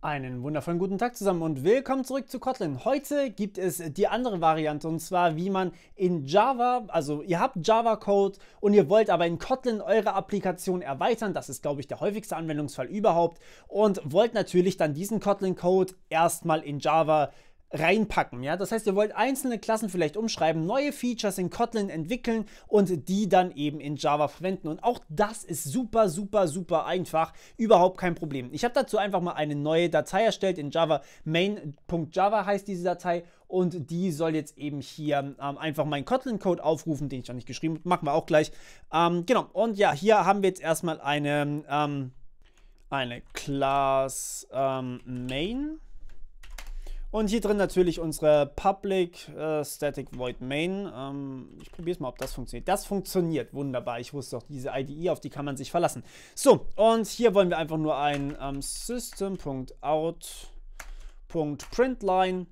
Einen wundervollen guten Tag zusammen und willkommen zurück zu Kotlin. Heute gibt es die andere Variante und zwar, wie man in Java, also ihr habt Java Code und ihr wollt aber in Kotlin eure Applikation erweitern. Das ist, glaube ich, der häufigste Anwendungsfall überhaupt und wollt natürlich dann diesen Kotlin Code erstmal in Java reinpacken. Ja? Das heißt, ihr wollt einzelne Klassen vielleicht umschreiben, neue Features in Kotlin entwickeln und die dann eben in Java verwenden. Und auch das ist super, super, super einfach. Überhaupt kein Problem. Ich habe dazu einfach mal eine neue Datei erstellt in Java. Main.java heißt diese Datei und die soll jetzt eben hier ähm, einfach meinen Kotlin-Code aufrufen, den ich noch nicht geschrieben habe. Machen wir auch gleich. Ähm, genau. Und ja, hier haben wir jetzt erstmal eine, ähm, eine Class ähm, Main und hier drin natürlich unsere Public äh, Static Void Main. Ähm, ich probiere es mal, ob das funktioniert. Das funktioniert wunderbar. Ich wusste doch, diese IDE, auf die kann man sich verlassen. So, und hier wollen wir einfach nur ein ähm, System.out.println.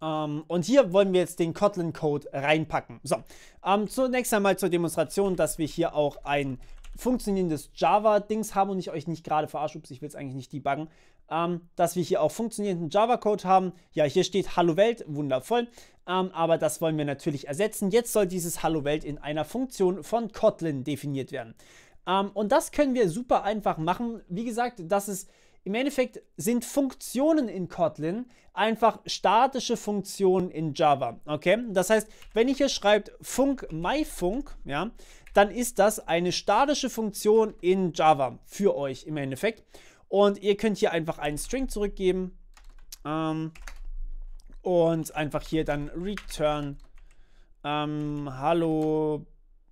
Ähm, und hier wollen wir jetzt den Kotlin-Code reinpacken. So, ähm, zunächst einmal zur Demonstration, dass wir hier auch ein funktionierendes Java-Dings haben und ich euch nicht gerade verarsche, ups, ich will es eigentlich nicht debuggen, ähm, dass wir hier auch funktionierenden Java-Code haben. Ja, hier steht Hallo Welt, wundervoll. Ähm, aber das wollen wir natürlich ersetzen. Jetzt soll dieses Hallo Welt in einer Funktion von Kotlin definiert werden. Ähm, und das können wir super einfach machen. Wie gesagt, das ist im Endeffekt sind Funktionen in Kotlin einfach statische Funktionen in Java. Okay? Das heißt, wenn ich hier schreibe Funk MyFunk, ja, dann ist das eine statische Funktion in Java für euch im Endeffekt. Und ihr könnt hier einfach einen String zurückgeben. Ähm, und einfach hier dann return. Ähm, hallo,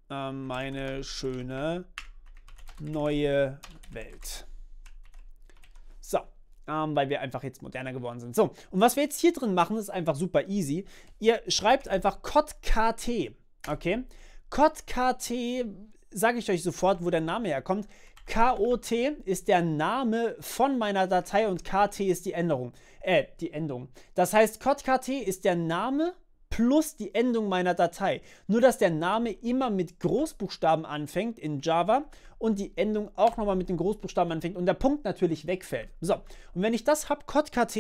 äh, meine schöne neue Welt. So, ähm, weil wir einfach jetzt moderner geworden sind. So, und was wir jetzt hier drin machen, ist einfach super easy. Ihr schreibt einfach kotkt, okay? kotkt sage ich euch sofort, wo der Name herkommt. KOT ist der Name von meiner Datei und KT ist die Änderung. Äh, die Endung. Das heißt, KotKT ist der Name plus die Endung meiner Datei. Nur, dass der Name immer mit Großbuchstaben anfängt in Java und die Endung auch nochmal mit den Großbuchstaben anfängt und der Punkt natürlich wegfällt. So, und wenn ich das habe, kotkt.kt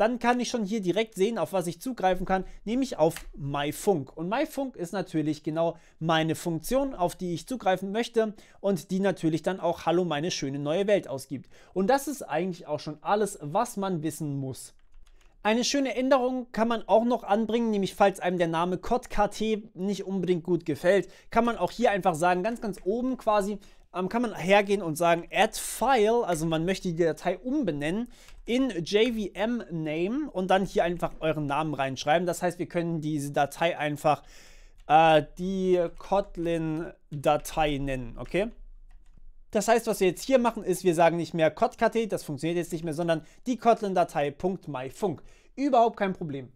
dann kann ich schon hier direkt sehen, auf was ich zugreifen kann, nämlich auf MyFunk. Und MyFunk ist natürlich genau meine Funktion, auf die ich zugreifen möchte und die natürlich dann auch Hallo meine schöne neue Welt ausgibt. Und das ist eigentlich auch schon alles, was man wissen muss. Eine schöne Änderung kann man auch noch anbringen, nämlich falls einem der Name KotKT nicht unbedingt gut gefällt, kann man auch hier einfach sagen, ganz ganz oben quasi, ähm, kann man hergehen und sagen add file, also man möchte die Datei umbenennen in JVM Name und dann hier einfach euren Namen reinschreiben. Das heißt, wir können diese Datei einfach äh, die Kotlin-Datei nennen, okay? Das heißt, was wir jetzt hier machen, ist, wir sagen nicht mehr kotkt, das funktioniert jetzt nicht mehr, sondern die Kotlin-Datei.myfunk. Überhaupt kein Problem.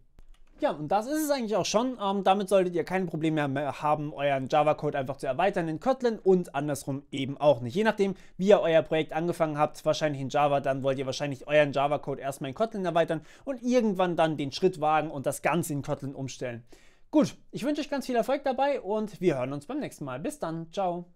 Ja, und das ist es eigentlich auch schon. Ähm, damit solltet ihr kein Problem mehr haben, euren Java-Code einfach zu erweitern in Kotlin und andersrum eben auch nicht. Je nachdem, wie ihr euer Projekt angefangen habt, wahrscheinlich in Java, dann wollt ihr wahrscheinlich euren Java-Code erstmal in Kotlin erweitern und irgendwann dann den Schritt wagen und das Ganze in Kotlin umstellen. Gut, ich wünsche euch ganz viel Erfolg dabei und wir hören uns beim nächsten Mal. Bis dann, ciao.